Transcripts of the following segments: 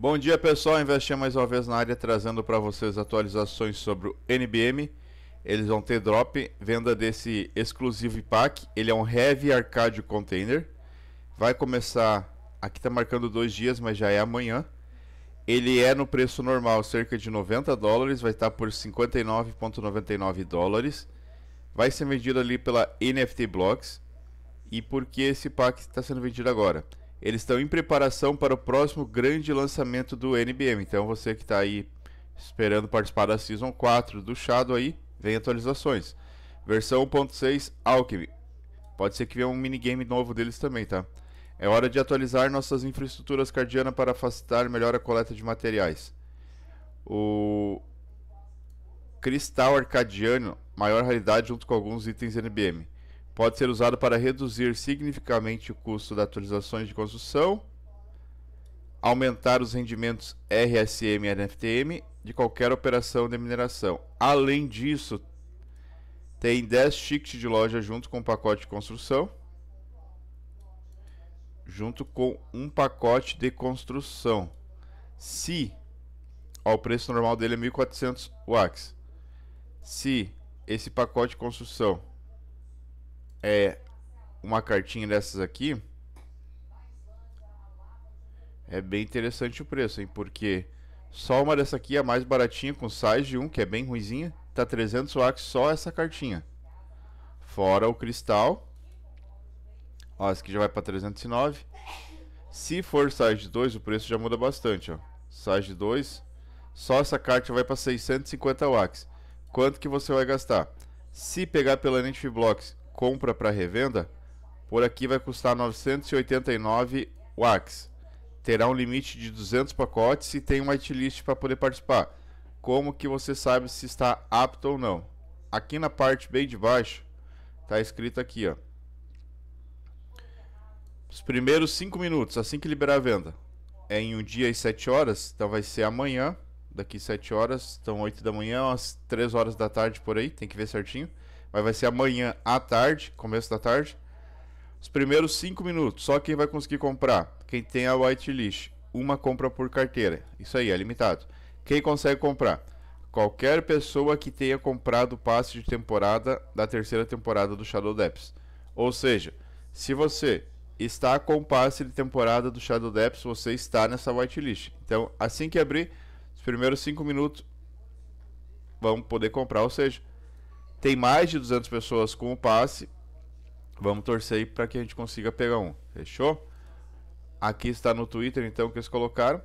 Bom dia, pessoal. Investir mais uma vez na área, trazendo para vocês atualizações sobre o NBM. Eles vão ter drop, venda desse exclusivo pack. Ele é um Heavy Arcade Container. Vai começar, aqui está marcando dois dias, mas já é amanhã. Ele é no preço normal, cerca de 90 dólares, vai estar tá por 59,99 dólares. Vai ser vendido ali pela NFT Blocks. E por que esse pack está sendo vendido agora? eles estão em preparação para o próximo grande lançamento do NBM. Então você que está aí esperando participar da Season 4 do Shadow aí, vem atualizações. Versão 1.6 Alchemy. Pode ser que venha um minigame novo deles também, tá? É hora de atualizar nossas infraestruturas cardianas para facilitar melhor a coleta de materiais. O Cristal Arcadiano, maior raridade junto com alguns itens NBM pode ser usado para reduzir significativamente o custo das atualizações de construção, aumentar os rendimentos RSM e NFTM de qualquer operação de mineração. Além disso, tem 10 tickets de loja junto com o pacote de construção, junto com um pacote de construção. Se ó, o preço normal dele é 1400 watts. Se esse pacote de construção é uma cartinha dessas aqui, é bem interessante o preço, hein? Porque só uma dessa aqui, é a mais baratinha, com size de 1, que é bem ruizinha, tá 300 wax só essa cartinha. Fora o cristal. Ó, essa aqui já vai para 309. Se for size 2, o preço já muda bastante, ó. Size 2, só essa carta vai para 650 wax. Quanto que você vai gastar? Se pegar pela Netflix compra para revenda, por aqui vai custar 989 WAX. Terá um limite de 200 pacotes e tem um whitelist para poder participar. Como que você sabe se está apto ou não? Aqui na parte bem de baixo, está escrito aqui, ó. Os primeiros 5 minutos, assim que liberar a venda. É em um dia e 7 horas, então vai ser amanhã, daqui 7 horas, então 8 da manhã, às 3 horas da tarde por aí, tem que ver certinho mas vai ser amanhã à tarde, começo da tarde. Os primeiros 5 minutos, só quem vai conseguir comprar. Quem tem a whitelist, uma compra por carteira. Isso aí, é limitado. Quem consegue comprar? Qualquer pessoa que tenha comprado o passe de temporada da terceira temporada do Shadow Depths. Ou seja, se você está com o passe de temporada do Shadow Depths, você está nessa whitelist. Então, assim que abrir, os primeiros 5 minutos vão poder comprar. Ou seja, tem mais de 200 pessoas com o passe. Vamos torcer aí para que a gente consiga pegar um. Fechou? Aqui está no Twitter, então, que eles colocaram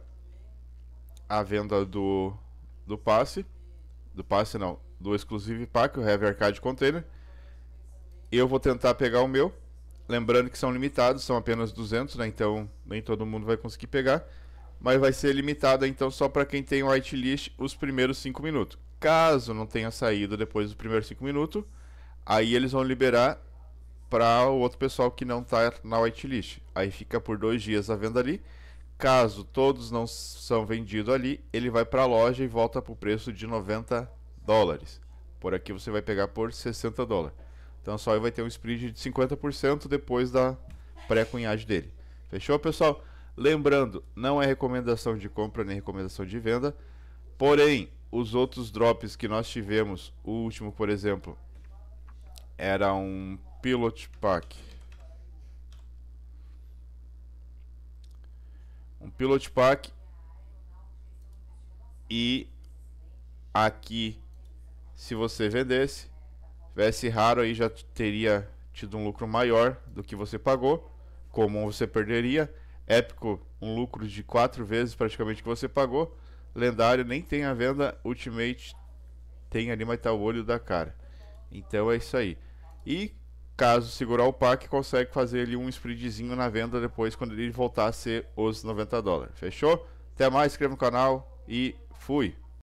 a venda do, do passe. Do passe, não. Do Exclusive Pack, o Heavy Arcade Container. Eu vou tentar pegar o meu. Lembrando que são limitados, são apenas 200, né? Então, nem todo mundo vai conseguir pegar. Mas vai ser limitado então, só para quem tem o whitelist os primeiros 5 minutos. Caso não tenha saído depois dos primeiros 5 minutos, aí eles vão liberar para o outro pessoal que não está na whitelist. Aí fica por dois dias a venda ali. Caso todos não são vendidos ali, ele vai para a loja e volta para o preço de 90 dólares. Por aqui você vai pegar por 60 dólares. Então só vai ter um spread de 50% depois da pré-cunhagem dele. Fechou, pessoal? Lembrando, não é recomendação de compra nem recomendação de venda. Porém, os outros drops que nós tivemos, o último, por exemplo, era um Pilot Pack. Um Pilot Pack. E aqui, se você vendesse, tivesse raro aí já teria tido um lucro maior do que você pagou. Comum você perderia. Épico, um lucro de quatro vezes praticamente que você pagou lendário nem tem a venda, Ultimate tem ali, mas tá o olho da cara. Então é isso aí. E caso segurar o pack, consegue fazer ali um spreadzinho na venda depois quando ele voltar a ser os 90 dólares. Fechou? Até mais, inscreva no canal e fui!